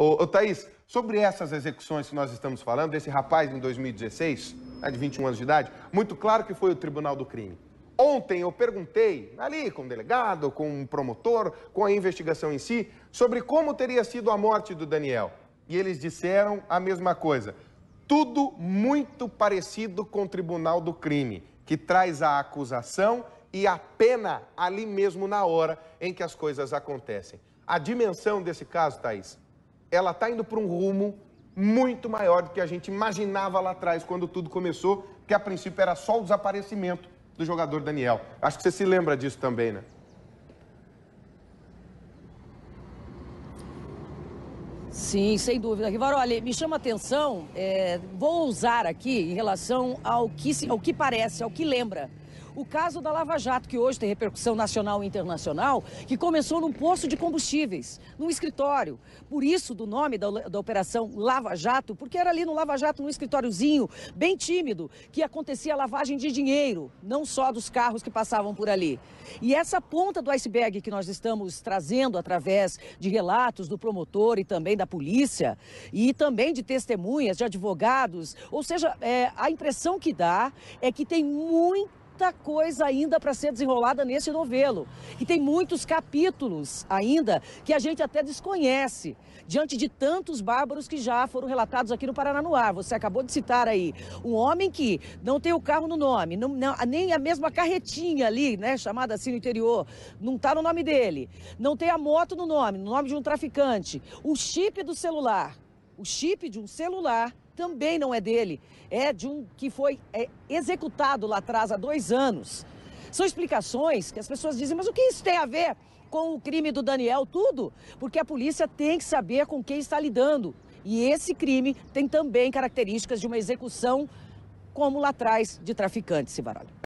Ô, ô Thaís, sobre essas execuções que nós estamos falando, esse rapaz em 2016, né, de 21 anos de idade, muito claro que foi o Tribunal do Crime. Ontem eu perguntei, ali com o um delegado, com o um promotor, com a investigação em si, sobre como teria sido a morte do Daniel. E eles disseram a mesma coisa. Tudo muito parecido com o Tribunal do Crime, que traz a acusação e a pena ali mesmo na hora em que as coisas acontecem. A dimensão desse caso, Thaís, ela está indo para um rumo muito maior do que a gente imaginava lá atrás, quando tudo começou, que a princípio era só o desaparecimento do jogador Daniel. Acho que você se lembra disso também, né? Sim, sem dúvida. Rivaroli, me chama a atenção, é, vou usar aqui em relação ao que, ao que parece, ao que lembra o caso da Lava Jato, que hoje tem repercussão nacional e internacional, que começou num posto de combustíveis, num escritório. Por isso, do nome da, da operação Lava Jato, porque era ali no Lava Jato, num escritóriozinho bem tímido, que acontecia a lavagem de dinheiro, não só dos carros que passavam por ali. E essa ponta do iceberg que nós estamos trazendo através de relatos do promotor e também da polícia, e também de testemunhas, de advogados, ou seja, é, a impressão que dá é que tem muito muita coisa ainda para ser desenrolada nesse novelo. E tem muitos capítulos ainda que a gente até desconhece, diante de tantos bárbaros que já foram relatados aqui no Paraná no ar. Você acabou de citar aí um homem que não tem o carro no nome, não, não, nem a mesma carretinha ali, né, chamada assim no interior, não está no nome dele. Não tem a moto no nome, no nome de um traficante. O chip do celular, o chip de um celular também não é dele, é de um que foi é, executado lá atrás há dois anos. São explicações que as pessoas dizem, mas o que isso tem a ver com o crime do Daniel? Tudo, porque a polícia tem que saber com quem está lidando. E esse crime tem também características de uma execução como lá atrás de traficantes, Civaroli.